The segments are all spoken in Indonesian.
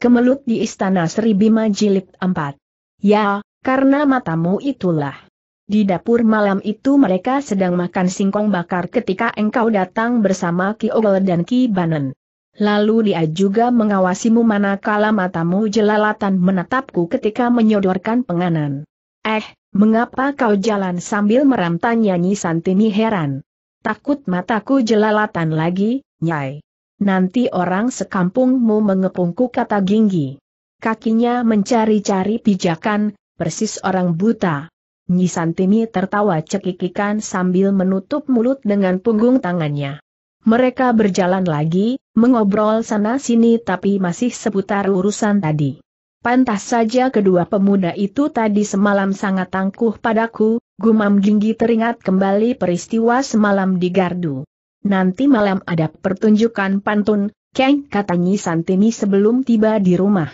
Kemelut di Istana Sri Bima Jilid 4. Ya, karena matamu itulah. Di dapur malam itu mereka sedang makan singkong bakar ketika engkau datang bersama Ki Ogel dan Ki Banen. Lalu dia juga mengawasimu manakala matamu jelalatan menatapku ketika menyodorkan penganan. Eh, mengapa kau jalan sambil meram nyanyi Santini heran. Takut mataku jelalatan lagi, Nyai nanti orang sekampungmu mengepungku kata Ginggi. Kakinya mencari-cari pijakan, persis orang buta. Nyi Santini tertawa cekikikan sambil menutup mulut dengan punggung tangannya. Mereka berjalan lagi, mengobrol sana-sini tapi masih seputar urusan tadi. Pantas saja kedua pemuda itu tadi semalam sangat tangguh padaku, gumam Ginggi teringat kembali peristiwa semalam di Gardu nanti malam ada pertunjukan pantun, Kang katanya Santini sebelum tiba di rumah.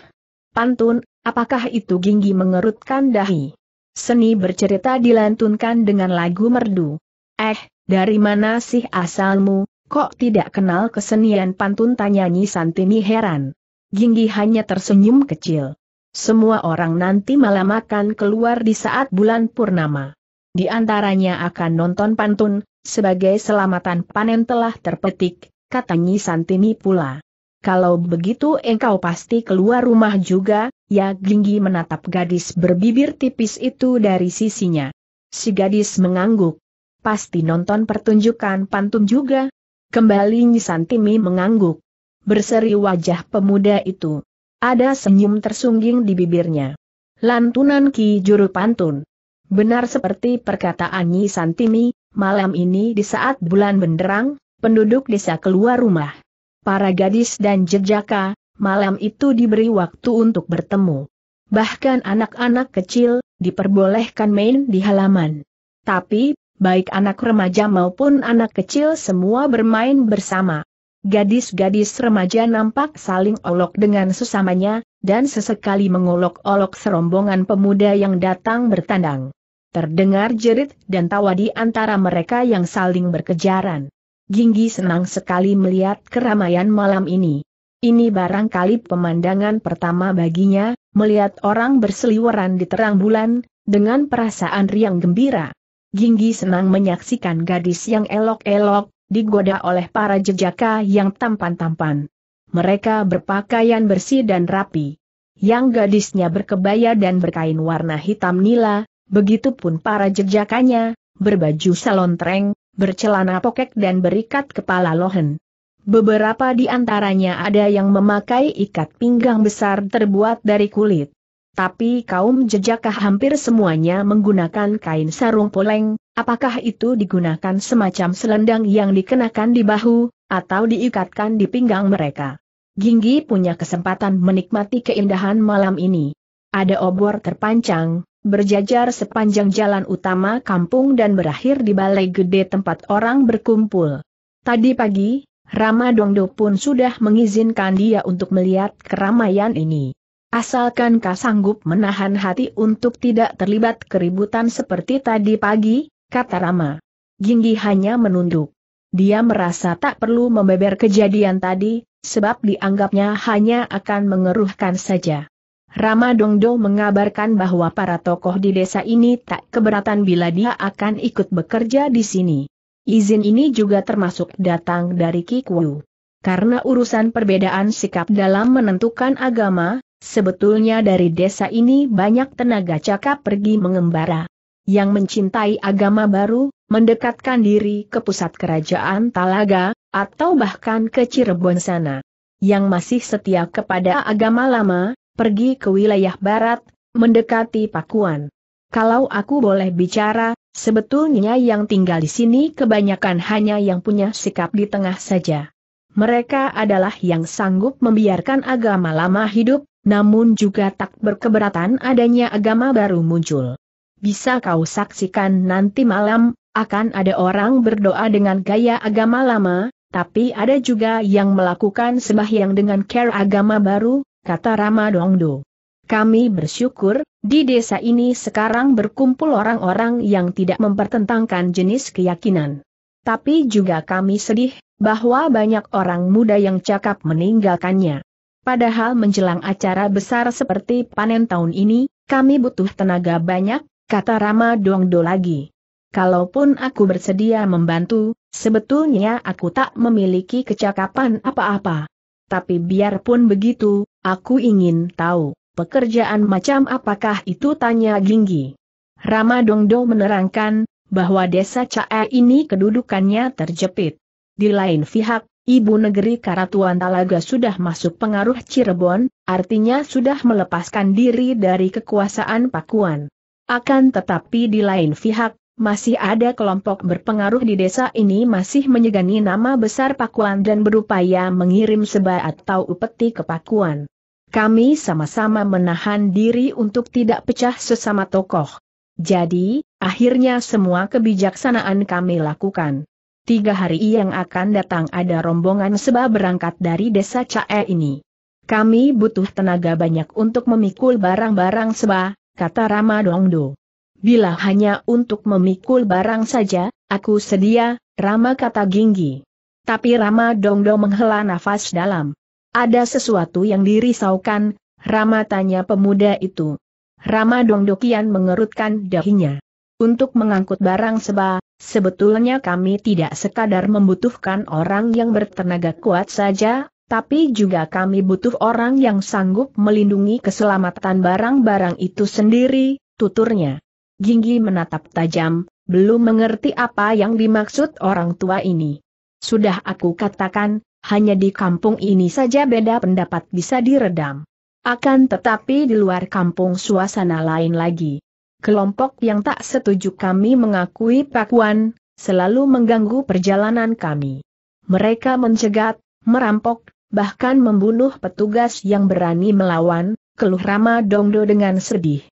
Pantun, apakah itu Ginggi mengerutkan dahi? Seni bercerita dilantunkan dengan lagu merdu. Eh, dari mana sih asalmu, kok tidak kenal kesenian pantun Tanya Nyi Santini heran. Ginggi hanya tersenyum kecil. Semua orang nanti malam akan keluar di saat bulan purnama. Di antaranya akan nonton pantun, sebagai selamatan panen telah terpetik, kata Nyi Santini pula. Kalau begitu engkau pasti keluar rumah juga, ya Ginggi menatap gadis berbibir tipis itu dari sisinya. Si gadis mengangguk. Pasti nonton pertunjukan pantun juga. Kembali Santini mengangguk. Berseri wajah pemuda itu. Ada senyum tersungging di bibirnya. Lantunan Ki Juru Pantun. Benar seperti perkataan Nyi Santimi, malam ini di saat bulan benderang, penduduk desa keluar rumah. Para gadis dan jejaka, malam itu diberi waktu untuk bertemu. Bahkan anak-anak kecil, diperbolehkan main di halaman. Tapi, baik anak remaja maupun anak kecil semua bermain bersama. Gadis-gadis remaja nampak saling olok dengan sesamanya, dan sesekali mengolok-olok serombongan pemuda yang datang bertandang. Terdengar jerit dan tawa di antara mereka yang saling berkejaran. Jinggi senang sekali melihat keramaian malam ini. Ini barangkali pemandangan pertama baginya, melihat orang berseliweran di terang bulan, dengan perasaan riang gembira. Jinggi senang menyaksikan gadis yang elok-elok, digoda oleh para jejaka yang tampan-tampan. Mereka berpakaian bersih dan rapi. Yang gadisnya berkebaya dan berkain warna hitam nila, Begitupun para jejakannya, berbaju salontreng, bercelana pokek dan berikat kepala lohen. Beberapa di antaranya ada yang memakai ikat pinggang besar terbuat dari kulit. Tapi kaum jejaka hampir semuanya menggunakan kain sarung poleng, apakah itu digunakan semacam selendang yang dikenakan di bahu, atau diikatkan di pinggang mereka. Ginggi punya kesempatan menikmati keindahan malam ini. Ada obor terpancang, berjajar sepanjang jalan utama kampung dan berakhir di balai gede tempat orang berkumpul. Tadi pagi, Rama Dongdo pun sudah mengizinkan dia untuk melihat keramaian ini. Asalkan kau sanggup menahan hati untuk tidak terlibat keributan seperti tadi pagi, kata Rama. Ginggi hanya menunduk. Dia merasa tak perlu membeber kejadian tadi, sebab dianggapnya hanya akan mengeruhkan saja. Rama Dongdo mengabarkan bahwa para tokoh di desa ini tak keberatan bila dia akan ikut bekerja di sini. Izin ini juga termasuk datang dari Kikwu. Karena urusan perbedaan sikap dalam menentukan agama, sebetulnya dari desa ini banyak tenaga cakap pergi mengembara. Yang mencintai agama baru, mendekatkan diri ke pusat kerajaan Talaga, atau bahkan ke Cirebon sana. Yang masih setia kepada agama lama, pergi ke wilayah barat, mendekati Pakuan. Kalau aku boleh bicara, sebetulnya yang tinggal di sini kebanyakan hanya yang punya sikap di tengah saja. Mereka adalah yang sanggup membiarkan agama lama hidup, namun juga tak berkeberatan adanya agama baru muncul. Bisa kau saksikan nanti malam, akan ada orang berdoa dengan gaya agama lama, tapi ada juga yang melakukan sembahyang dengan care agama baru, kata Rama Dongdo. Kami bersyukur, di desa ini sekarang berkumpul orang-orang yang tidak mempertentangkan jenis keyakinan. Tapi juga kami sedih, bahwa banyak orang muda yang cakap meninggalkannya. Padahal menjelang acara besar seperti panen tahun ini, kami butuh tenaga banyak, kata Rama Dongdo lagi. Kalaupun aku bersedia membantu, sebetulnya aku tak memiliki kecakapan apa-apa. Tapi biarpun begitu, aku ingin tahu, pekerjaan macam apakah itu tanya Ginggi. Rama Dongdo menerangkan, bahwa desa Cae ini kedudukannya terjepit. Di lain pihak, Ibu negeri Karatuan Talaga sudah masuk pengaruh Cirebon, artinya sudah melepaskan diri dari kekuasaan Pakuan. Akan tetapi di lain pihak, masih ada kelompok berpengaruh di desa ini masih menyegani nama besar Pakuan dan berupaya mengirim seba atau upeti ke Pakuan. Kami sama-sama menahan diri untuk tidak pecah sesama tokoh. Jadi, akhirnya semua kebijaksanaan kami lakukan. Tiga hari yang akan datang ada rombongan seba berangkat dari desa Cae ini. Kami butuh tenaga banyak untuk memikul barang-barang seba, kata Rama Dongdo. Bila hanya untuk memikul barang saja, aku sedia, Rama kata Ginggi. Tapi Rama Dongdo menghela nafas dalam. Ada sesuatu yang dirisaukan, Rama tanya pemuda itu. Rama Dongdo kian mengerutkan dahinya. Untuk mengangkut barang seba, sebetulnya kami tidak sekadar membutuhkan orang yang bertenaga kuat saja, tapi juga kami butuh orang yang sanggup melindungi keselamatan barang-barang itu sendiri, tuturnya. Jinggi menatap tajam, belum mengerti apa yang dimaksud orang tua ini. Sudah aku katakan, hanya di kampung ini saja beda pendapat bisa diredam. Akan tetapi di luar kampung suasana lain lagi. Kelompok yang tak setuju kami mengakui pakuan, selalu mengganggu perjalanan kami. Mereka mencegat, merampok, bahkan membunuh petugas yang berani melawan, keluh Rama Dongdo dengan sedih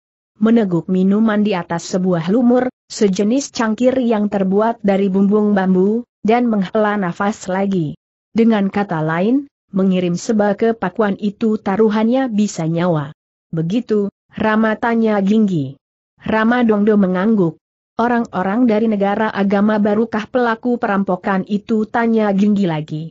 meneguk minuman di atas sebuah lumur, sejenis cangkir yang terbuat dari bumbung bambu, dan menghela nafas lagi. Dengan kata lain, mengirim seba ke pakuan itu taruhannya bisa nyawa. Begitu, Rama tanya Ginggi. Rama Dongdo mengangguk. Orang-orang dari negara agama barukah pelaku perampokan itu tanya Ginggi lagi.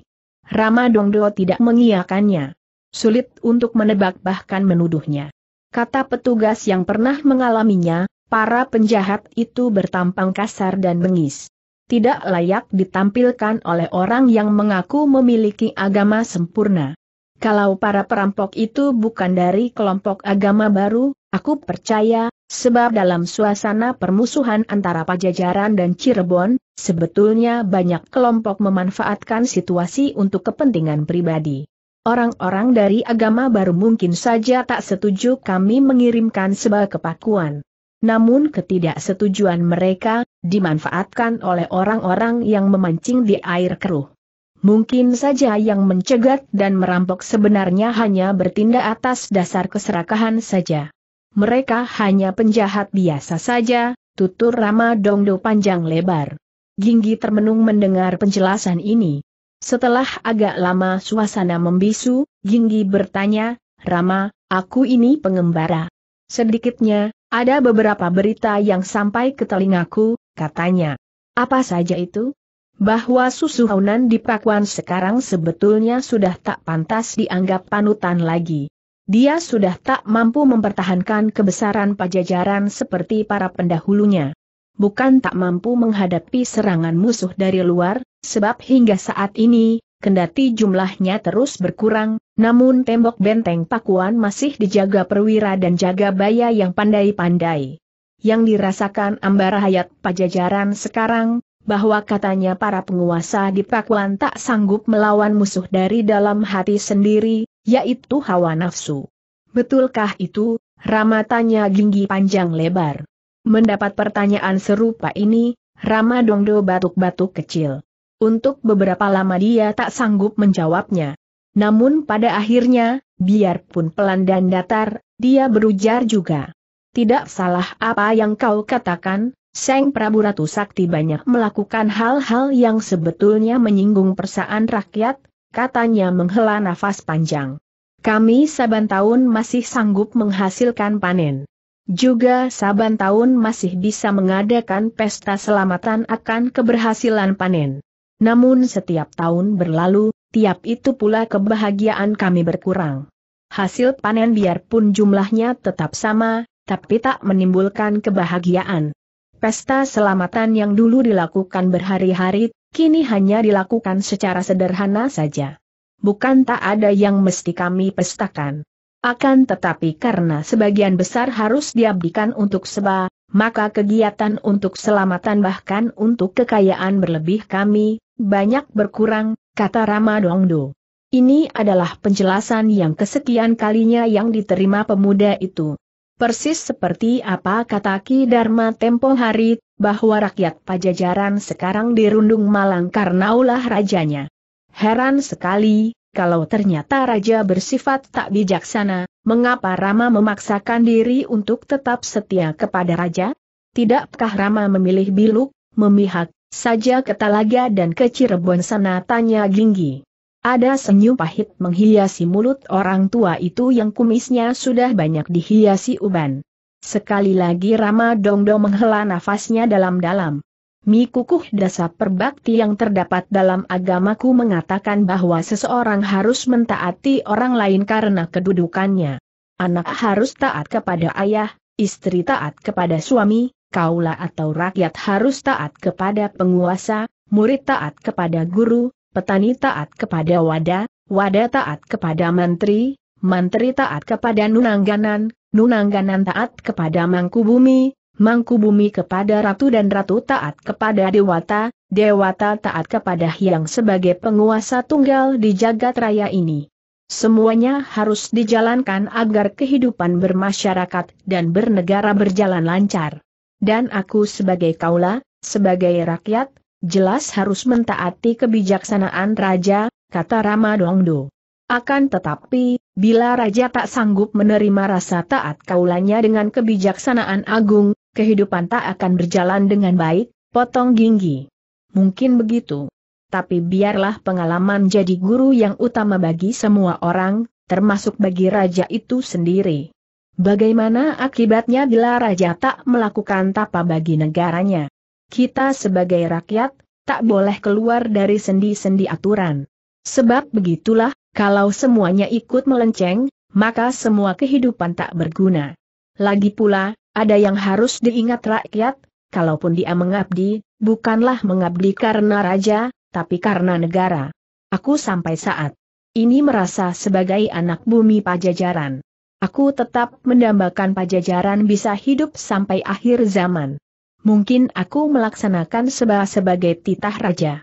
Rama Dongdo tidak mengiyakannya. Sulit untuk menebak bahkan menuduhnya. Kata petugas yang pernah mengalaminya, para penjahat itu bertampang kasar dan bengis. Tidak layak ditampilkan oleh orang yang mengaku memiliki agama sempurna. Kalau para perampok itu bukan dari kelompok agama baru, aku percaya, sebab dalam suasana permusuhan antara Pajajaran dan Cirebon, sebetulnya banyak kelompok memanfaatkan situasi untuk kepentingan pribadi. Orang-orang dari agama baru mungkin saja tak setuju kami mengirimkan sebuah kepakuan. Namun ketidaksetujuan mereka, dimanfaatkan oleh orang-orang yang memancing di air keruh. Mungkin saja yang mencegat dan merampok sebenarnya hanya bertindak atas dasar keserakahan saja. Mereka hanya penjahat biasa saja, tutur Rama Dongdo panjang lebar. Ginggi termenung mendengar penjelasan ini. Setelah agak lama suasana membisu, Ginggi bertanya, Rama, aku ini pengembara. Sedikitnya, ada beberapa berita yang sampai ke telingaku, katanya. Apa saja itu? Bahwa susu Haunan di Pakuan sekarang sebetulnya sudah tak pantas dianggap panutan lagi. Dia sudah tak mampu mempertahankan kebesaran pajajaran seperti para pendahulunya. Bukan tak mampu menghadapi serangan musuh dari luar, Sebab hingga saat ini, kendati jumlahnya terus berkurang, namun tembok benteng Pakuan masih dijaga perwira dan jaga baya yang pandai-pandai. Yang dirasakan ambara hayat pajajaran sekarang, bahwa katanya para penguasa di Pakuan tak sanggup melawan musuh dari dalam hati sendiri, yaitu hawa nafsu. Betulkah itu? Rama tanya Ginggi panjang lebar. Mendapat pertanyaan serupa ini, Rama Dongdo batuk-batuk kecil. Untuk beberapa lama dia tak sanggup menjawabnya. Namun pada akhirnya, biarpun pelan dan datar, dia berujar juga. Tidak salah apa yang kau katakan, Seng Prabu Ratu Sakti banyak melakukan hal-hal yang sebetulnya menyinggung persaan rakyat, katanya menghela nafas panjang. Kami saban tahun masih sanggup menghasilkan panen. Juga saban tahun masih bisa mengadakan pesta selamatan akan keberhasilan panen. Namun setiap tahun berlalu, tiap itu pula kebahagiaan kami berkurang. Hasil panen biarpun jumlahnya tetap sama, tapi tak menimbulkan kebahagiaan. Pesta selamatan yang dulu dilakukan berhari-hari, kini hanya dilakukan secara sederhana saja. Bukan tak ada yang mesti kami pestakan. Akan tetapi karena sebagian besar harus diabdikan untuk seba, maka kegiatan untuk selamatan bahkan untuk kekayaan berlebih kami, banyak berkurang, kata Rama Dongdo. Ini adalah penjelasan yang kesekian kalinya yang diterima pemuda itu. Persis seperti apa kata Ki Dharma tempo hari, bahwa rakyat pajajaran sekarang dirundung malang karena ulah rajanya. Heran sekali, kalau ternyata raja bersifat tak bijaksana, mengapa Rama memaksakan diri untuk tetap setia kepada raja? Tidakkah Rama memilih biluk, memihak, saja ke Talaga dan ke Cirebon sana tanya Ginggi. Ada senyum pahit menghiasi mulut orang tua itu yang kumisnya sudah banyak dihiasi uban. Sekali lagi Rama Dongdo menghela nafasnya dalam-dalam. Mi kukuh dasar perbakti yang terdapat dalam agamaku mengatakan bahwa seseorang harus mentaati orang lain karena kedudukannya. Anak harus taat kepada ayah, istri taat kepada suami, kaula atau rakyat harus taat kepada penguasa, murid taat kepada guru, petani taat kepada wada, wada taat kepada menteri, menteri taat kepada nunangganan, nunangganan taat kepada mangkubumi, mangkubumi kepada ratu dan ratu taat kepada dewata, dewata taat kepada yang sebagai penguasa tunggal di jagat raya ini. Semuanya harus dijalankan agar kehidupan bermasyarakat dan bernegara berjalan lancar dan aku sebagai kaula, sebagai rakyat, jelas harus mentaati kebijaksanaan raja, kata Rama Dongdo. Akan tetapi, bila raja tak sanggup menerima rasa taat kaulanya dengan kebijaksanaan agung, kehidupan tak akan berjalan dengan baik, potong ginggi. Mungkin begitu. Tapi biarlah pengalaman jadi guru yang utama bagi semua orang, termasuk bagi raja itu sendiri. Bagaimana akibatnya bila raja tak melakukan tapa bagi negaranya? Kita sebagai rakyat, tak boleh keluar dari sendi-sendi aturan. Sebab begitulah, kalau semuanya ikut melenceng, maka semua kehidupan tak berguna. Lagi pula, ada yang harus diingat rakyat, kalaupun dia mengabdi, bukanlah mengabdi karena raja, tapi karena negara. Aku sampai saat ini merasa sebagai anak bumi pajajaran. Aku tetap mendambakan pajajaran bisa hidup sampai akhir zaman. Mungkin aku melaksanakan seba sebagai titah raja.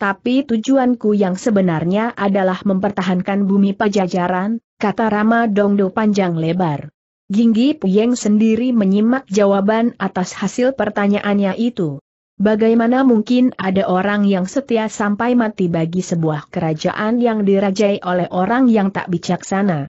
Tapi tujuanku yang sebenarnya adalah mempertahankan bumi pajajaran, kata Rama Dongdo panjang lebar. Ginggi Puyeng sendiri menyimak jawaban atas hasil pertanyaannya itu. Bagaimana mungkin ada orang yang setia sampai mati bagi sebuah kerajaan yang dirajai oleh orang yang tak bijaksana?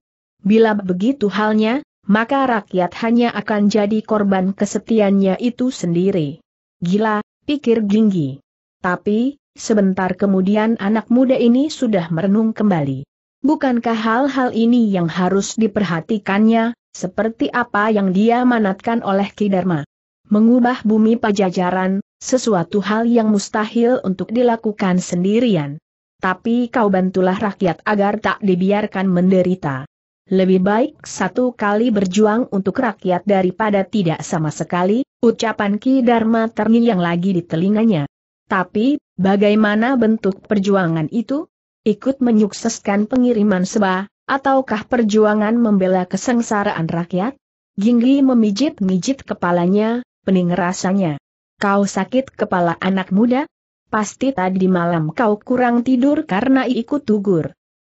Bila begitu halnya, maka rakyat hanya akan jadi korban kesetiannya itu sendiri. Gila, pikir Ginggi. Tapi, sebentar kemudian anak muda ini sudah merenung kembali. Bukankah hal-hal ini yang harus diperhatikannya, seperti apa yang dia manatkan oleh Kidarma? Mengubah bumi pajajaran, sesuatu hal yang mustahil untuk dilakukan sendirian. Tapi kau bantulah rakyat agar tak dibiarkan menderita. Lebih baik satu kali berjuang untuk rakyat daripada tidak sama sekali, ucapan Ki Dharma terngiang lagi di telinganya. Tapi, bagaimana bentuk perjuangan itu? Ikut menyukseskan pengiriman seba, ataukah perjuangan membela kesengsaraan rakyat? Gingli memijit-mijit kepalanya, pening rasanya. Kau sakit kepala anak muda? Pasti tadi malam kau kurang tidur karena ikut tugur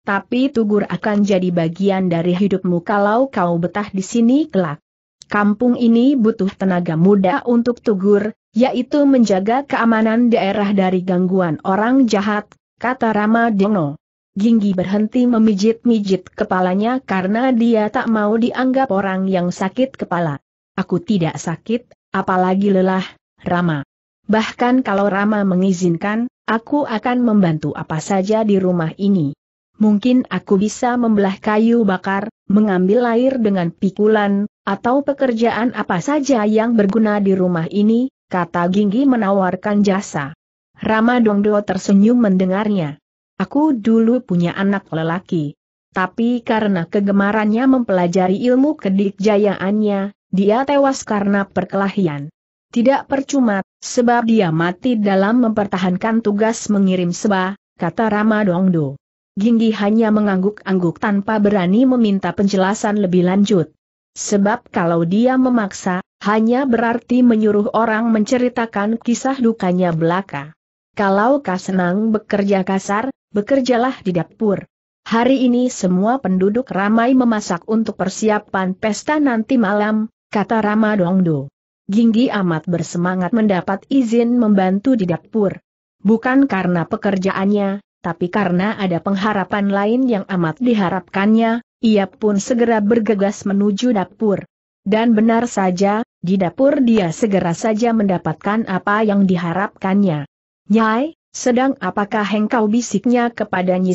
tapi Tugur akan jadi bagian dari hidupmu kalau kau betah di sini kelak. Kampung ini butuh tenaga muda untuk Tugur, yaitu menjaga keamanan daerah dari gangguan orang jahat, kata Rama Dono. Ginggi berhenti memijit-mijit kepalanya karena dia tak mau dianggap orang yang sakit kepala. Aku tidak sakit, apalagi lelah, Rama. Bahkan kalau Rama mengizinkan, aku akan membantu apa saja di rumah ini. Mungkin aku bisa membelah kayu bakar, mengambil air dengan pikulan, atau pekerjaan apa saja yang berguna di rumah ini, kata Ginggi menawarkan jasa. Rama Dongdo tersenyum mendengarnya. Aku dulu punya anak lelaki. Tapi karena kegemarannya mempelajari ilmu kedikjayaannya, dia tewas karena perkelahian. Tidak percuma, sebab dia mati dalam mempertahankan tugas mengirim seba, kata Rama Dongdo. Ginggi hanya mengangguk-angguk tanpa berani meminta penjelasan lebih lanjut. Sebab kalau dia memaksa, hanya berarti menyuruh orang menceritakan kisah dukanya belaka. Kalau kau senang bekerja kasar, bekerjalah di dapur. Hari ini semua penduduk ramai memasak untuk persiapan pesta nanti malam, kata Rama Dongdo. Ginggi amat bersemangat mendapat izin membantu di dapur. Bukan karena pekerjaannya, tapi karena ada pengharapan lain yang amat diharapkannya, ia pun segera bergegas menuju dapur. Dan benar saja, di dapur dia segera saja mendapatkan apa yang diharapkannya. Nyai, sedang apakah engkau bisiknya kepada Nyi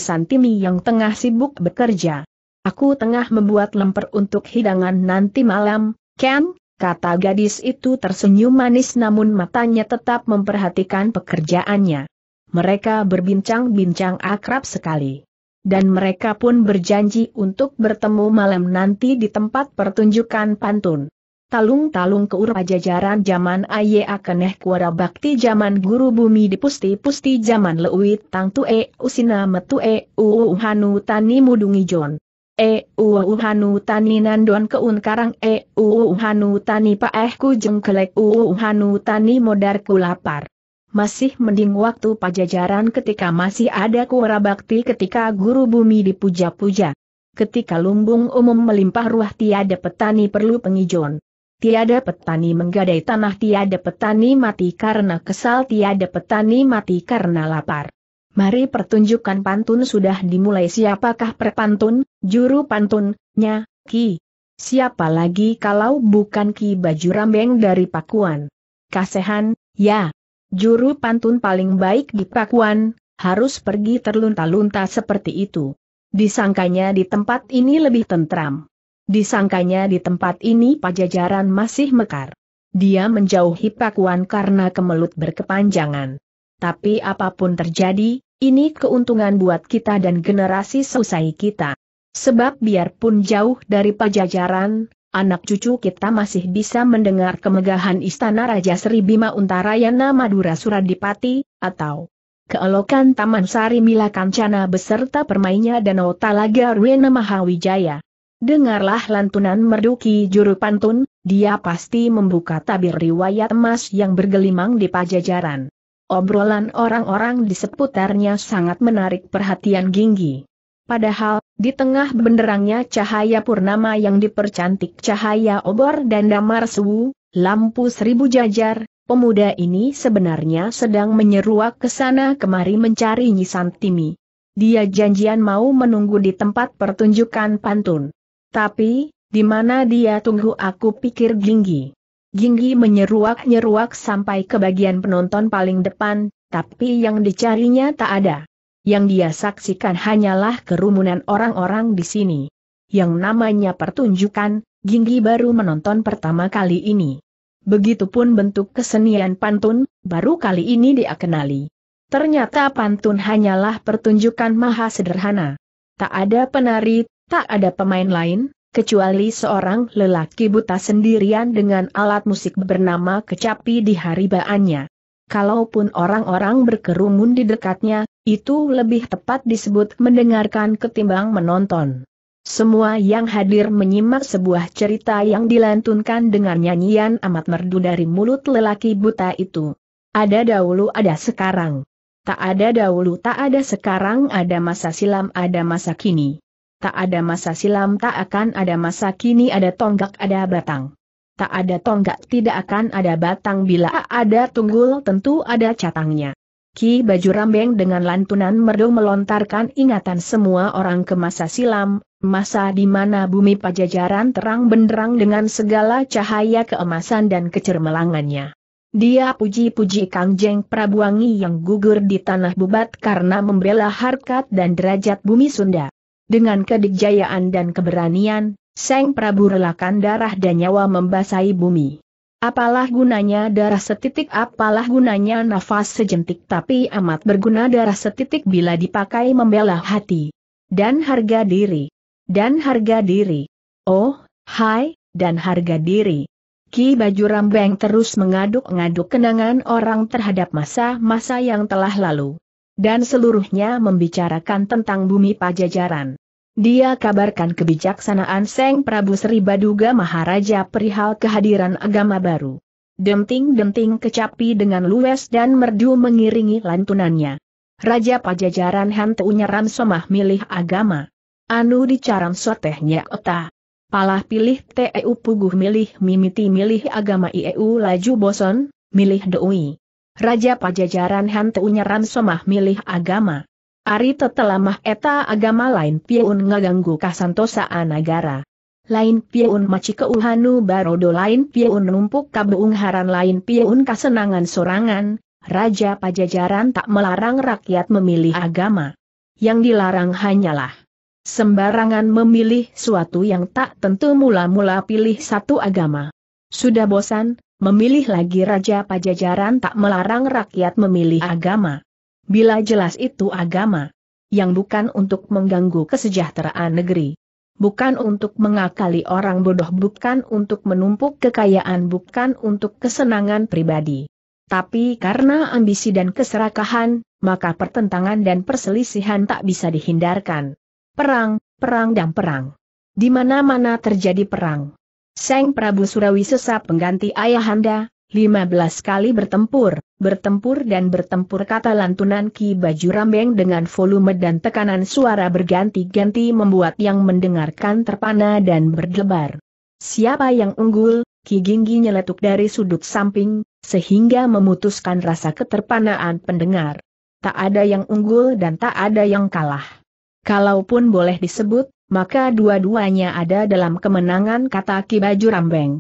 yang tengah sibuk bekerja? Aku tengah membuat lemper untuk hidangan nanti malam, Ken, kata gadis itu tersenyum manis namun matanya tetap memperhatikan pekerjaannya mereka berbincang-bincang akrab sekali. Dan mereka pun berjanji untuk bertemu malam nanti di tempat pertunjukan pantun. Talung-talung keur pajajaran zaman aye akeneh kuara bakti zaman guru bumi di pusti-pusti zaman leuit tang tu e usina metu e uuhanu tani mudungi jon. E uuhanu tani nandon keun karang e uuhanu tani kujeng jengkelek uuhanu tani modar kulapar masih mending waktu pajajaran ketika masih ada kuara bakti ketika guru bumi dipuja-puja. Ketika lumbung umum melimpah ruah tiada petani perlu pengijon. Tiada petani menggadai tanah tiada petani mati karena kesal tiada petani mati karena lapar. Mari pertunjukan pantun sudah dimulai siapakah perpantun, juru pantun,nya ki. Siapa lagi kalau bukan ki baju rambeng dari Pakuan. Kasehan, ya. Juru pantun paling baik di Pakuan, harus pergi terlunta-lunta seperti itu. Disangkanya di tempat ini lebih tentram. Disangkanya di tempat ini pajajaran masih mekar. Dia menjauhi Pakuan karena kemelut berkepanjangan. Tapi apapun terjadi, ini keuntungan buat kita dan generasi selesai kita. Sebab biarpun jauh dari pajajaran, anak cucu kita masih bisa mendengar kemegahan istana Raja Sri Bima Untarayana Madura Suradipati, atau keelokan Taman Sari Mila Kancana beserta permainya Danau Talaga Ruena Mahawijaya. Dengarlah lantunan merduki juru pantun, dia pasti membuka tabir riwayat emas yang bergelimang di pajajaran. Obrolan orang-orang di seputarnya sangat menarik perhatian Ginggi. Padahal, di tengah benderangnya cahaya purnama yang dipercantik cahaya obor dan damar suwu, lampu seribu jajar, pemuda ini sebenarnya sedang menyeruak ke sana kemari mencari Nyisantimi. Dia janjian mau menunggu di tempat pertunjukan pantun. Tapi, di mana dia tunggu aku pikir Ginggi. Ginggi menyeruak-nyeruak sampai ke bagian penonton paling depan, tapi yang dicarinya tak ada. Yang dia saksikan hanyalah kerumunan orang-orang di sini. Yang namanya pertunjukan, Ginggi baru menonton pertama kali ini. Begitupun bentuk kesenian pantun, baru kali ini dia kenali. Ternyata pantun hanyalah pertunjukan maha sederhana. Tak ada penari, tak ada pemain lain, kecuali seorang lelaki buta sendirian dengan alat musik bernama kecapi di hari haribaannya. Kalaupun orang-orang berkerumun di dekatnya, itu lebih tepat disebut mendengarkan ketimbang menonton. Semua yang hadir menyimak sebuah cerita yang dilantunkan dengan nyanyian amat merdu dari mulut lelaki buta itu. Ada dahulu ada sekarang. Tak ada dahulu tak ada sekarang ada masa silam ada masa kini. Tak ada masa silam tak akan ada masa kini ada tonggak ada batang. Tak ada tonggak tidak akan ada batang bila ada tunggul tentu ada catangnya. Ki Baju Rambeng dengan lantunan merdu melontarkan ingatan semua orang ke masa silam, masa di mana bumi pajajaran terang benderang dengan segala cahaya keemasan dan kecermelangannya. Dia puji-puji Kang Jeng Prabuangi yang gugur di tanah bubat karena membela harkat dan derajat bumi Sunda. Dengan kedikjayaan dan keberanian, Seng Prabu relakan darah dan nyawa membasahi bumi. Apalah gunanya darah setitik, apalah gunanya nafas sejentik tapi amat berguna darah setitik bila dipakai membela hati. Dan harga diri. Dan harga diri. Oh, hai, dan harga diri. Ki Baju Rambeng terus mengaduk-ngaduk kenangan orang terhadap masa-masa yang telah lalu. Dan seluruhnya membicarakan tentang bumi pajajaran. Dia kabarkan kebijaksanaan Seng Prabu Sri Baduga Maharaja perihal kehadiran agama baru. Denting-denting kecapi dengan luwes dan merdu mengiringi lantunannya. Raja Pajajaran hantu nyeram somah milih agama. Anu dicaram sotehnya eta. Palah pilih teu puguh milih mimiti milih agama ieu laju boson, milih doi. Raja Pajajaran hantu nyeram somah milih agama. Ari tetelamah eta agama lain piun ngaganggu kasantosa anagara. Lain piun maci keuhanu barodo lain piun numpuk kabeungharan lain piun kasenangan sorangan, Raja Pajajaran tak melarang rakyat memilih agama. Yang dilarang hanyalah sembarangan memilih suatu yang tak tentu mula-mula pilih satu agama. Sudah bosan, memilih lagi Raja Pajajaran tak melarang rakyat memilih agama. Bila jelas itu agama yang bukan untuk mengganggu kesejahteraan negeri. Bukan untuk mengakali orang bodoh, bukan untuk menumpuk kekayaan, bukan untuk kesenangan pribadi. Tapi karena ambisi dan keserakahan, maka pertentangan dan perselisihan tak bisa dihindarkan. Perang, perang dan perang. Di mana-mana terjadi perang. Seng Prabu Surawi sesap pengganti ayahanda, 15 kali bertempur, bertempur dan bertempur kata lantunan Ki Baju Rambeng dengan volume dan tekanan suara berganti-ganti membuat yang mendengarkan terpana dan berdebar. Siapa yang unggul, Ki Ginggi nyeletuk dari sudut samping, sehingga memutuskan rasa keterpanaan pendengar. Tak ada yang unggul dan tak ada yang kalah. Kalaupun boleh disebut, maka dua-duanya ada dalam kemenangan kata Ki Baju Rambeng.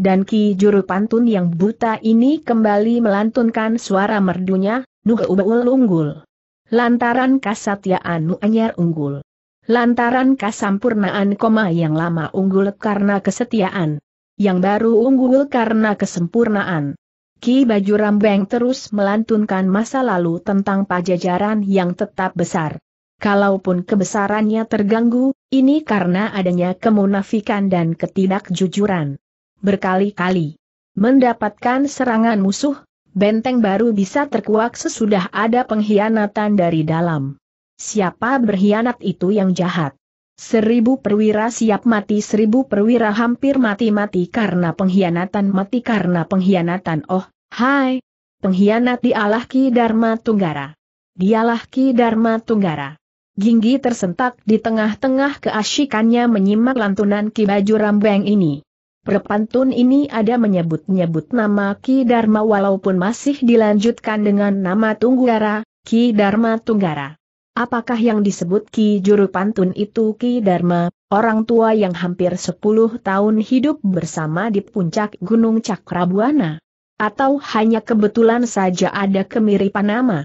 Dan Ki Juru Pantun yang buta ini kembali melantunkan suara merdunya, Nuh Ubaul Unggul. Lantaran kasatyaan anyar Unggul. Lantaran kasampurnaan koma yang lama unggul karena kesetiaan. Yang baru unggul karena kesempurnaan. Ki Baju Rambeng terus melantunkan masa lalu tentang pajajaran yang tetap besar. Kalaupun kebesarannya terganggu, ini karena adanya kemunafikan dan ketidakjujuran berkali-kali. Mendapatkan serangan musuh, benteng baru bisa terkuak sesudah ada pengkhianatan dari dalam. Siapa berkhianat itu yang jahat? Seribu perwira siap mati seribu perwira hampir mati-mati karena pengkhianatan mati karena pengkhianatan oh, hai. Pengkhianat dialah Ki Dharma Tunggara. Dialah Ki Dharma Tunggara. Ginggi tersentak di tengah-tengah keasyikannya menyimak lantunan Ki Baju Rambeng ini. Perpantun ini ada menyebut-nyebut nama Ki Dharma walaupun masih dilanjutkan dengan nama Tunggara, Ki Dharma Tunggara. Apakah yang disebut Ki Juru Pantun itu Ki Dharma, orang tua yang hampir 10 tahun hidup bersama di puncak Gunung Cakrabuana? Atau hanya kebetulan saja ada kemiripan nama?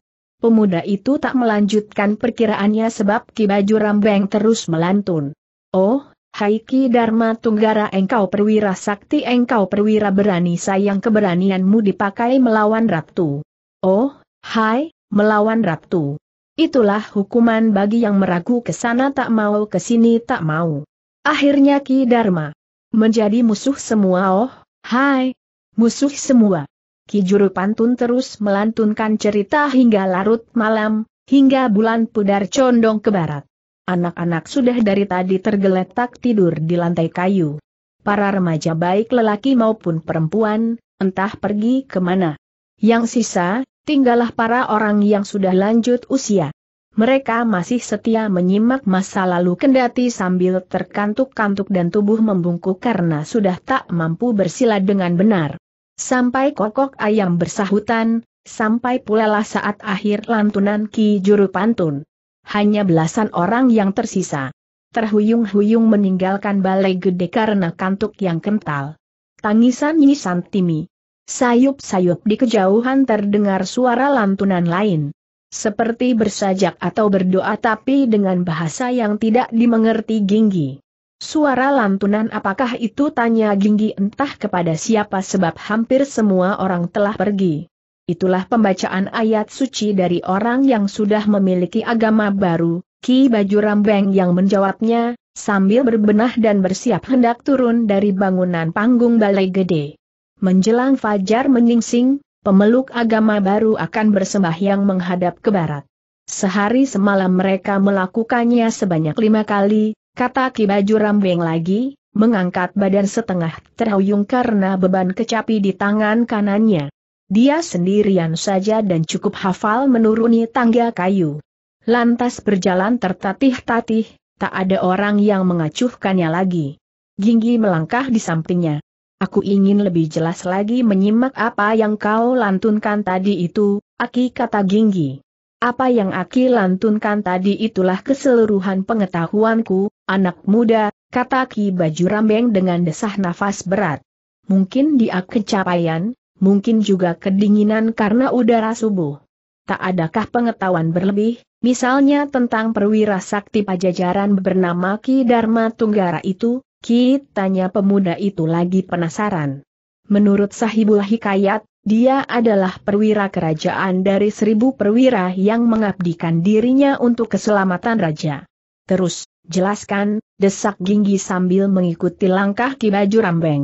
Pemuda itu tak melanjutkan perkiraannya sebab Ki Baju Rambeng terus melantun. Oh, Haiki Dharma Tunggara engkau perwira sakti engkau perwira berani sayang keberanianmu dipakai melawan raptu. Oh, hai, melawan raptu. Itulah hukuman bagi yang meragu ke sana tak mau ke sini tak mau. Akhirnya Ki Dharma menjadi musuh semua oh, hai, musuh semua. Ki Juru Pantun terus melantunkan cerita hingga larut malam, hingga bulan pudar condong ke barat. Anak-anak sudah dari tadi tergeletak tidur di lantai kayu. Para remaja baik lelaki maupun perempuan, entah pergi ke mana. Yang sisa, tinggallah para orang yang sudah lanjut usia. Mereka masih setia menyimak masa lalu kendati sambil terkantuk-kantuk dan tubuh membungkuk karena sudah tak mampu bersila dengan benar. Sampai kokok ayam bersahutan, sampai pula saat akhir lantunan Ki Juru Pantun hanya belasan orang yang tersisa. Terhuyung-huyung meninggalkan balai gede karena kantuk yang kental. Tangisan nyisan Timi. Sayup-sayup di kejauhan terdengar suara lantunan lain. Seperti bersajak atau berdoa tapi dengan bahasa yang tidak dimengerti Ginggi. Suara lantunan apakah itu tanya Ginggi entah kepada siapa sebab hampir semua orang telah pergi. Itulah pembacaan ayat suci dari orang yang sudah memiliki agama baru, Ki Baju Rambeng yang menjawabnya, sambil berbenah dan bersiap hendak turun dari bangunan panggung balai gede. Menjelang fajar menyingsing, pemeluk agama baru akan bersembahyang menghadap ke barat. Sehari semalam mereka melakukannya sebanyak lima kali, kata Ki Baju Rambeng lagi, mengangkat badan setengah terhuyung karena beban kecapi di tangan kanannya. Dia sendirian saja dan cukup hafal menuruni tangga kayu. Lantas berjalan tertatih-tatih, tak ada orang yang mengacuhkannya lagi. Ginggi melangkah di sampingnya. Aku ingin lebih jelas lagi menyimak apa yang kau lantunkan tadi itu, Aki kata Ginggi. Apa yang Aki lantunkan tadi itulah keseluruhan pengetahuanku, anak muda, kata Ki baju rambeng dengan desah nafas berat. Mungkin dia kecapaian, mungkin juga kedinginan karena udara subuh. Tak adakah pengetahuan berlebih, misalnya tentang perwira sakti pajajaran bernama Ki Dharma Tunggara itu, Ki tanya pemuda itu lagi penasaran. Menurut Sahibul Hikayat, dia adalah perwira kerajaan dari seribu perwira yang mengabdikan dirinya untuk keselamatan raja. Terus, jelaskan, desak Ginggi sambil mengikuti langkah Ki Baju Rambeng.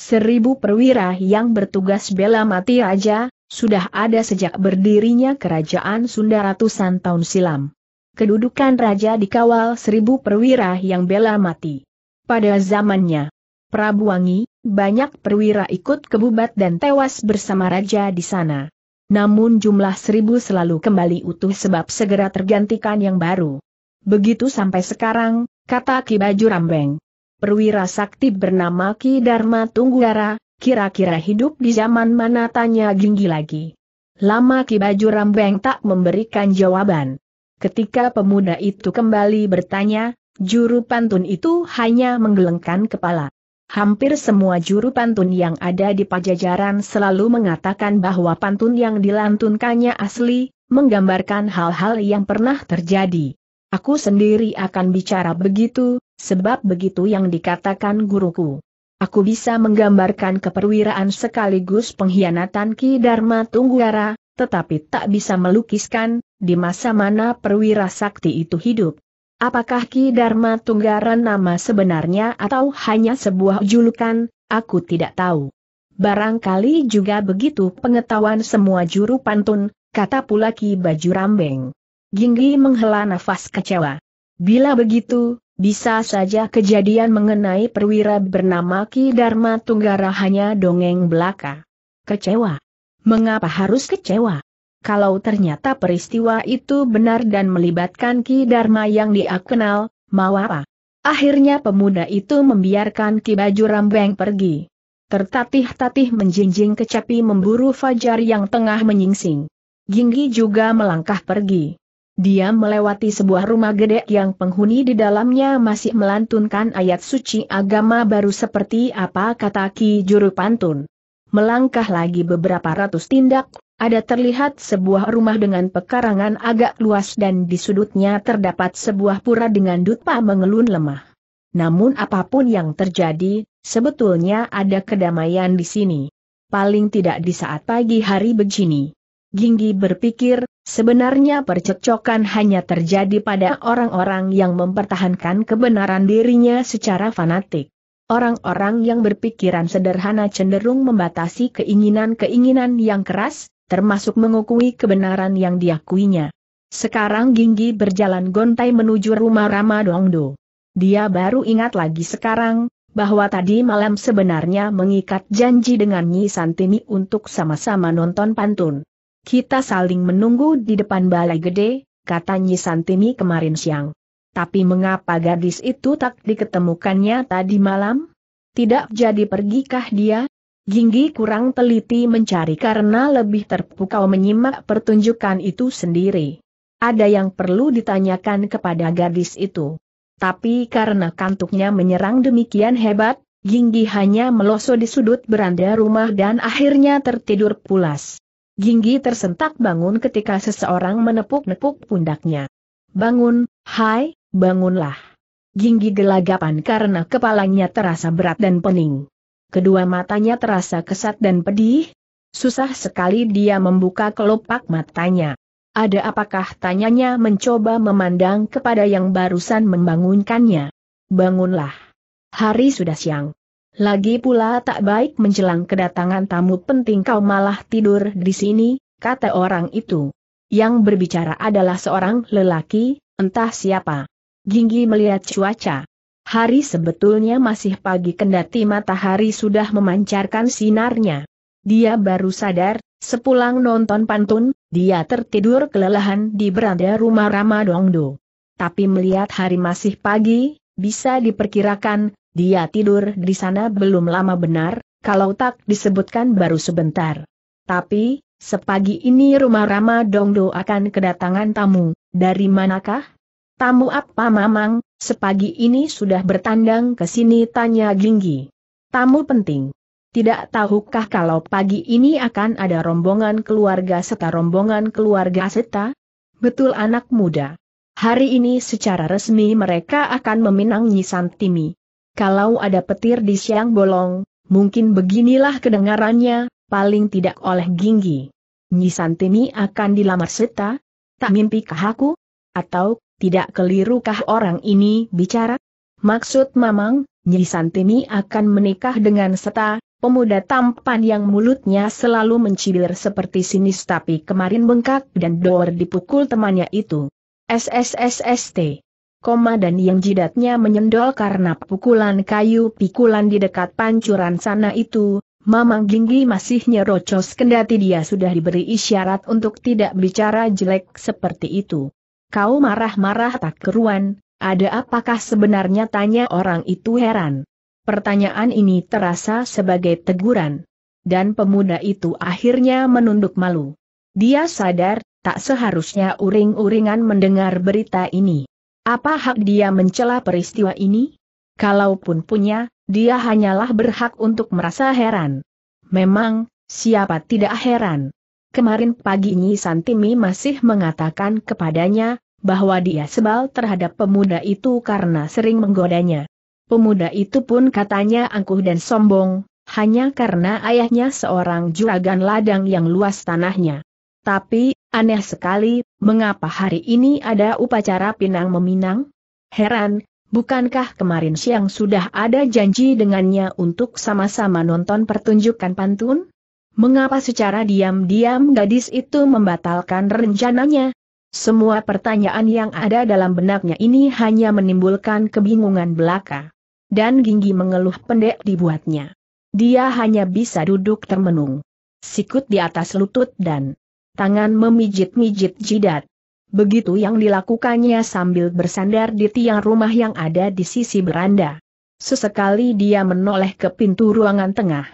Seribu perwira yang bertugas bela mati raja, sudah ada sejak berdirinya kerajaan Sunda ratusan tahun silam. Kedudukan raja dikawal seribu perwira yang bela mati. Pada zamannya, Prabu Wangi banyak perwira ikut kebubat dan tewas bersama raja di sana. Namun jumlah seribu selalu kembali utuh sebab segera tergantikan yang baru. Begitu sampai sekarang, kata Kibaju Rambeng perwira sakti bernama Ki Dharma Tunggara, kira-kira hidup di zaman mana tanya Ginggi lagi. Lama Ki Baju Rambeng tak memberikan jawaban. Ketika pemuda itu kembali bertanya, juru pantun itu hanya menggelengkan kepala. Hampir semua juru pantun yang ada di pajajaran selalu mengatakan bahwa pantun yang dilantunkannya asli, menggambarkan hal-hal yang pernah terjadi. Aku sendiri akan bicara begitu, sebab begitu yang dikatakan guruku. Aku bisa menggambarkan keperwiraan sekaligus pengkhianatan Ki Dharma Tunggara, tetapi tak bisa melukiskan, di masa mana perwira sakti itu hidup. Apakah Ki Dharma Tunggara nama sebenarnya atau hanya sebuah julukan, aku tidak tahu. Barangkali juga begitu pengetahuan semua juru pantun, kata pula Ki Baju Rambeng. Ginggi menghela nafas kecewa. Bila begitu, bisa saja kejadian mengenai perwira bernama Ki Dharma Tunggara hanya dongeng belaka. Kecewa. Mengapa harus kecewa? Kalau ternyata peristiwa itu benar dan melibatkan Ki Dharma yang dia kenal, mau apa? Akhirnya pemuda itu membiarkan Ki Baju Rambeng pergi. Tertatih-tatih menjinjing kecapi memburu Fajar yang tengah menyingsing. Ginggi juga melangkah pergi. Dia melewati sebuah rumah gede yang penghuni di dalamnya masih melantunkan ayat suci agama baru seperti apa kata Ki Juru Pantun. Melangkah lagi beberapa ratus tindak, ada terlihat sebuah rumah dengan pekarangan agak luas dan di sudutnya terdapat sebuah pura dengan dupa mengelun lemah. Namun apapun yang terjadi, sebetulnya ada kedamaian di sini. Paling tidak di saat pagi hari begini. Ginggi berpikir, sebenarnya percekcokan hanya terjadi pada orang-orang yang mempertahankan kebenaran dirinya secara fanatik. Orang-orang yang berpikiran sederhana cenderung membatasi keinginan-keinginan yang keras, termasuk mengukui kebenaran yang diakuinya. Sekarang Ginggi berjalan gontai menuju rumah Rama Dongdo. Dia baru ingat lagi sekarang, bahwa tadi malam sebenarnya mengikat janji dengan Nyi Santini untuk sama-sama nonton pantun. Kita saling menunggu di depan balai gede, kata Nyi Santini kemarin siang. Tapi mengapa gadis itu tak diketemukannya tadi malam? Tidak jadi pergikah dia? Ginggi kurang teliti mencari karena lebih terpukau menyimak pertunjukan itu sendiri. Ada yang perlu ditanyakan kepada gadis itu. Tapi karena kantuknya menyerang demikian hebat, Ginggi hanya meloso di sudut beranda rumah dan akhirnya tertidur pulas. Ginggi tersentak bangun ketika seseorang menepuk-nepuk pundaknya. Bangun, hai, bangunlah. Ginggi gelagapan karena kepalanya terasa berat dan pening. Kedua matanya terasa kesat dan pedih. Susah sekali dia membuka kelopak matanya. Ada apakah tanyanya mencoba memandang kepada yang barusan membangunkannya? Bangunlah. Hari sudah siang. Lagi pula tak baik menjelang kedatangan tamu penting kau malah tidur di sini, kata orang itu. Yang berbicara adalah seorang lelaki, entah siapa. Ginggi melihat cuaca. Hari sebetulnya masih pagi kendati matahari sudah memancarkan sinarnya. Dia baru sadar, sepulang nonton pantun, dia tertidur kelelahan di beranda rumah Ramadongdo. Tapi melihat hari masih pagi, bisa diperkirakan, dia tidur di sana belum lama benar, kalau tak disebutkan baru sebentar. Tapi, sepagi ini rumah Rama Dongdo akan kedatangan tamu, dari manakah? Tamu apa Mamang, sepagi ini sudah bertandang ke sini tanya Ginggi. Tamu penting. Tidak tahukah kalau pagi ini akan ada rombongan keluarga serta rombongan keluarga serta? Betul anak muda. Hari ini secara resmi mereka akan meminang Nyi Timi. Kalau ada petir di siang bolong, mungkin beginilah kedengarannya, paling tidak oleh Ginggi. Nyisantini akan dilamar Seta? Tak mimpikah aku? Atau, tidak kelirukah orang ini bicara? Maksud Mamang, Nyisantini akan menikah dengan Seta, pemuda tampan yang mulutnya selalu mencibir seperti sinis tapi kemarin bengkak dan dor dipukul temannya itu. SSSST koma dan yang jidatnya menyendol karena pukulan kayu pikulan di dekat pancuran sana itu, Mamang Ginggi masih nyerocos kendati dia sudah diberi isyarat untuk tidak bicara jelek seperti itu. Kau marah-marah tak keruan, ada apakah sebenarnya tanya orang itu heran. Pertanyaan ini terasa sebagai teguran. Dan pemuda itu akhirnya menunduk malu. Dia sadar, tak seharusnya uring-uringan mendengar berita ini. Apa hak dia mencela peristiwa ini? Kalaupun punya, dia hanyalah berhak untuk merasa heran. Memang, siapa tidak heran? Kemarin pagi Nyi Santimi masih mengatakan kepadanya, bahwa dia sebal terhadap pemuda itu karena sering menggodanya. Pemuda itu pun katanya angkuh dan sombong, hanya karena ayahnya seorang juragan ladang yang luas tanahnya. Tapi, Aneh sekali, mengapa hari ini ada upacara pinang meminang? Heran, bukankah kemarin siang sudah ada janji dengannya untuk sama-sama nonton pertunjukan pantun? Mengapa secara diam-diam gadis itu membatalkan rencananya? Semua pertanyaan yang ada dalam benaknya ini hanya menimbulkan kebingungan belaka. Dan Ginggi mengeluh pendek dibuatnya. Dia hanya bisa duduk termenung. Sikut di atas lutut dan tangan memijit-mijit jidat. Begitu yang dilakukannya sambil bersandar di tiang rumah yang ada di sisi beranda. Sesekali dia menoleh ke pintu ruangan tengah.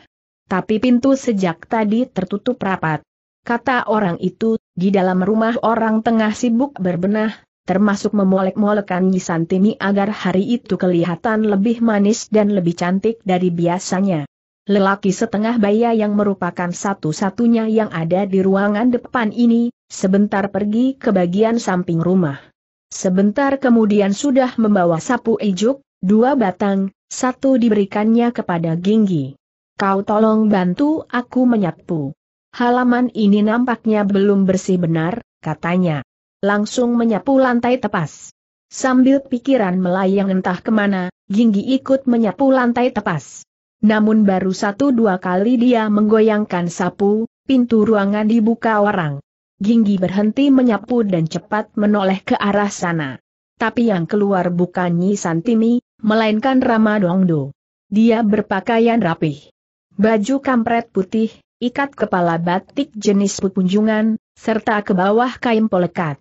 Tapi pintu sejak tadi tertutup rapat. Kata orang itu, di dalam rumah orang tengah sibuk berbenah, termasuk memolek-molekan Nyisantini agar hari itu kelihatan lebih manis dan lebih cantik dari biasanya. Lelaki setengah baya yang merupakan satu-satunya yang ada di ruangan depan ini, sebentar pergi ke bagian samping rumah. Sebentar kemudian sudah membawa sapu ijuk, dua batang, satu diberikannya kepada Ginggi. Kau tolong bantu aku menyapu. Halaman ini nampaknya belum bersih benar, katanya. Langsung menyapu lantai tepas. Sambil pikiran melayang entah kemana, Ginggi ikut menyapu lantai tepas. Namun baru satu dua kali dia menggoyangkan sapu, pintu ruangan dibuka orang. Ginggi berhenti menyapu dan cepat menoleh ke arah sana. Tapi yang keluar bukan Nyi Santimi, melainkan Rama Dongdo. Dia berpakaian rapih. Baju kampret putih, ikat kepala batik jenis pepunjungan, serta ke bawah kain polekat.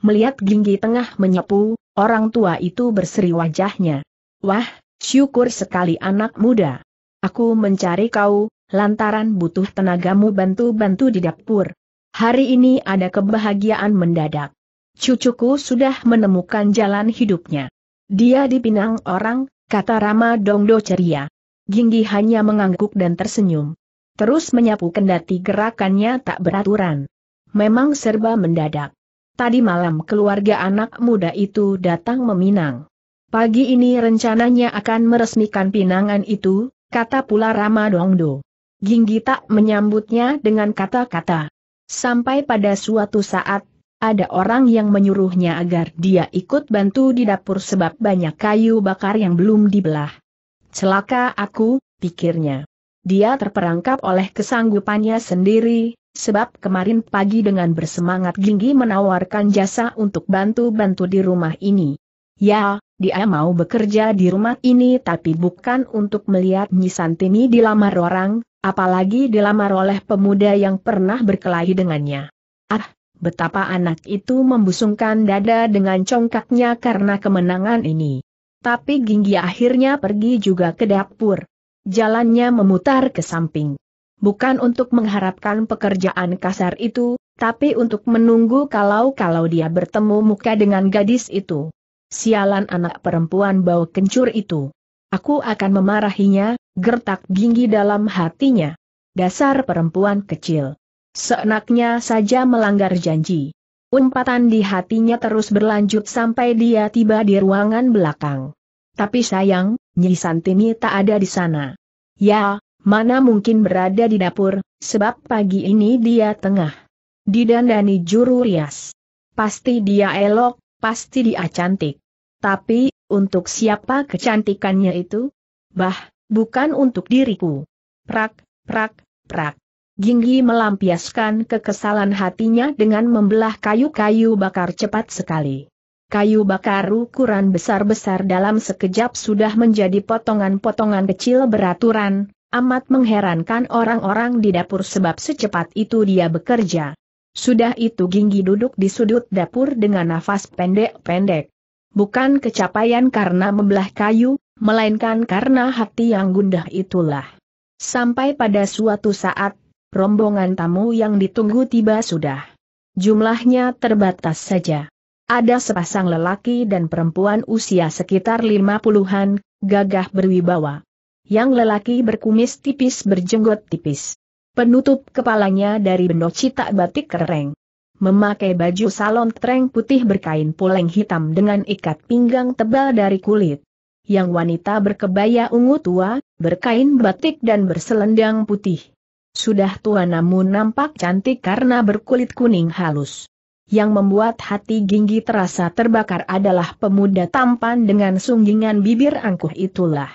Melihat Ginggi tengah menyapu, orang tua itu berseri wajahnya. Wah, syukur sekali anak muda. Aku mencari kau, lantaran butuh tenagamu bantu-bantu di dapur. Hari ini ada kebahagiaan mendadak. Cucuku sudah menemukan jalan hidupnya. Dia dipinang orang, kata Rama Dongdo ceria. Ginggi hanya mengangguk dan tersenyum. Terus menyapu kendati gerakannya tak beraturan. Memang serba mendadak. Tadi malam keluarga anak muda itu datang meminang. Pagi ini rencananya akan meresmikan pinangan itu, kata pula Rama Dongdo. Ginggi tak menyambutnya dengan kata-kata. Sampai pada suatu saat, ada orang yang menyuruhnya agar dia ikut bantu di dapur sebab banyak kayu bakar yang belum dibelah. Celaka aku, pikirnya. Dia terperangkap oleh kesanggupannya sendiri, sebab kemarin pagi dengan bersemangat Ginggi menawarkan jasa untuk bantu-bantu di rumah ini. Ya, dia mau bekerja di rumah ini tapi bukan untuk melihat Nyisantini dilamar orang, apalagi dilamar oleh pemuda yang pernah berkelahi dengannya. Ah, betapa anak itu membusungkan dada dengan congkaknya karena kemenangan ini. Tapi Ginggi akhirnya pergi juga ke dapur. Jalannya memutar ke samping. Bukan untuk mengharapkan pekerjaan kasar itu, tapi untuk menunggu kalau-kalau dia bertemu muka dengan gadis itu. Sialan anak perempuan bau kencur itu. Aku akan memarahinya, gertak ginggi dalam hatinya. Dasar perempuan kecil. Seenaknya saja melanggar janji. Umpatan di hatinya terus berlanjut sampai dia tiba di ruangan belakang. Tapi sayang, Nyi Santini tak ada di sana. Ya, mana mungkin berada di dapur, sebab pagi ini dia tengah didandani juru rias. Pasti dia elok pasti dia cantik. Tapi, untuk siapa kecantikannya itu? Bah, bukan untuk diriku. Prak, prak, prak. Ginggi melampiaskan kekesalan hatinya dengan membelah kayu-kayu bakar cepat sekali. Kayu bakar ukuran besar-besar dalam sekejap sudah menjadi potongan-potongan kecil beraturan, amat mengherankan orang-orang di dapur sebab secepat itu dia bekerja. Sudah itu Ginggi duduk di sudut dapur dengan nafas pendek-pendek. Bukan kecapaian karena membelah kayu, melainkan karena hati yang gundah itulah. Sampai pada suatu saat, rombongan tamu yang ditunggu tiba sudah. Jumlahnya terbatas saja. Ada sepasang lelaki dan perempuan usia sekitar lima puluhan, gagah berwibawa. Yang lelaki berkumis tipis berjenggot tipis. Penutup kepalanya dari benda cita batik kereng. Memakai baju salon treng putih berkain poleng hitam dengan ikat pinggang tebal dari kulit. Yang wanita berkebaya ungu tua, berkain batik dan berselendang putih. Sudah tua namun nampak cantik karena berkulit kuning halus. Yang membuat hati Ginggi terasa terbakar adalah pemuda tampan dengan sunggingan bibir angkuh itulah.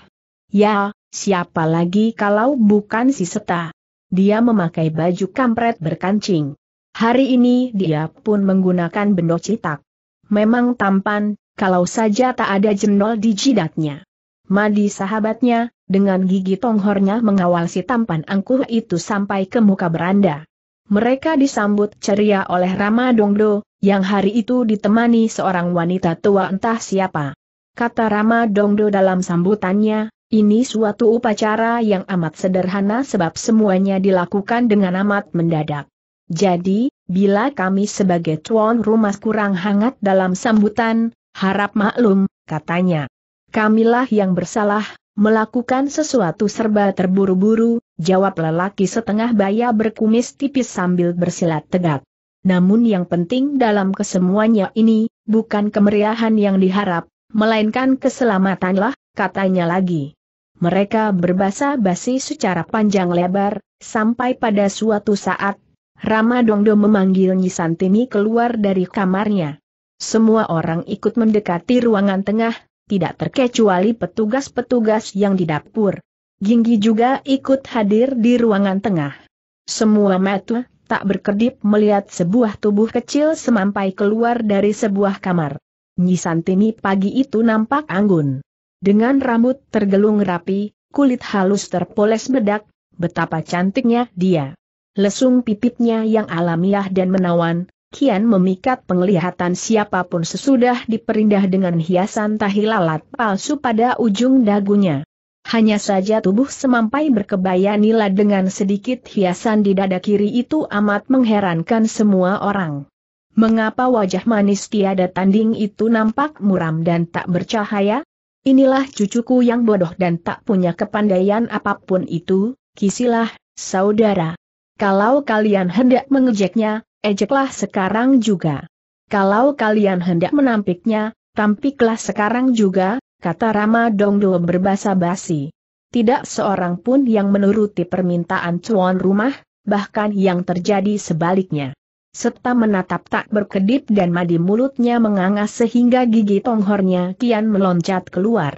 Ya, siapa lagi kalau bukan si Seta? dia memakai baju kampret berkancing. Hari ini dia pun menggunakan bendo citak. Memang tampan, kalau saja tak ada jendol di jidatnya. Madi sahabatnya, dengan gigi tonghornya mengawal si tampan angkuh itu sampai ke muka beranda. Mereka disambut ceria oleh Rama Dongdo, yang hari itu ditemani seorang wanita tua entah siapa. Kata Rama Dongdo dalam sambutannya, ini suatu upacara yang amat sederhana sebab semuanya dilakukan dengan amat mendadak. Jadi, bila kami sebagai tuan rumah kurang hangat dalam sambutan, harap maklum, katanya. Kamilah yang bersalah, melakukan sesuatu serba terburu-buru, jawab lelaki setengah baya berkumis tipis sambil bersilat tegak. Namun yang penting dalam kesemuanya ini, bukan kemeriahan yang diharap, melainkan keselamatanlah, katanya lagi. Mereka berbasa-basi secara panjang lebar, sampai pada suatu saat, Rama Dongdo memanggil Nyisantini keluar dari kamarnya. Semua orang ikut mendekati ruangan tengah, tidak terkecuali petugas-petugas yang di dapur. Ginggi juga ikut hadir di ruangan tengah. Semua mata tak berkedip melihat sebuah tubuh kecil semampai keluar dari sebuah kamar. Nyisantini pagi itu nampak anggun. Dengan rambut tergelung rapi, kulit halus terpoles bedak, betapa cantiknya dia. Lesung pipitnya yang alamiah dan menawan, kian memikat penglihatan siapapun sesudah diperindah dengan hiasan tahilalat palsu pada ujung dagunya. Hanya saja tubuh semampai berkebaya nila dengan sedikit hiasan di dada kiri itu amat mengherankan semua orang. Mengapa wajah manis tiada tanding itu nampak muram dan tak bercahaya? Inilah cucuku yang bodoh dan tak punya kepandaian apapun itu, kisilah, saudara. Kalau kalian hendak mengejeknya, ejeklah sekarang juga. Kalau kalian hendak menampiknya, tampiklah sekarang juga, kata Rama Dongdo berbahasa basi. Tidak seorang pun yang menuruti permintaan cuan rumah, bahkan yang terjadi sebaliknya serta menatap tak berkedip dan madi mulutnya menganga sehingga gigi tonghornya kian meloncat keluar.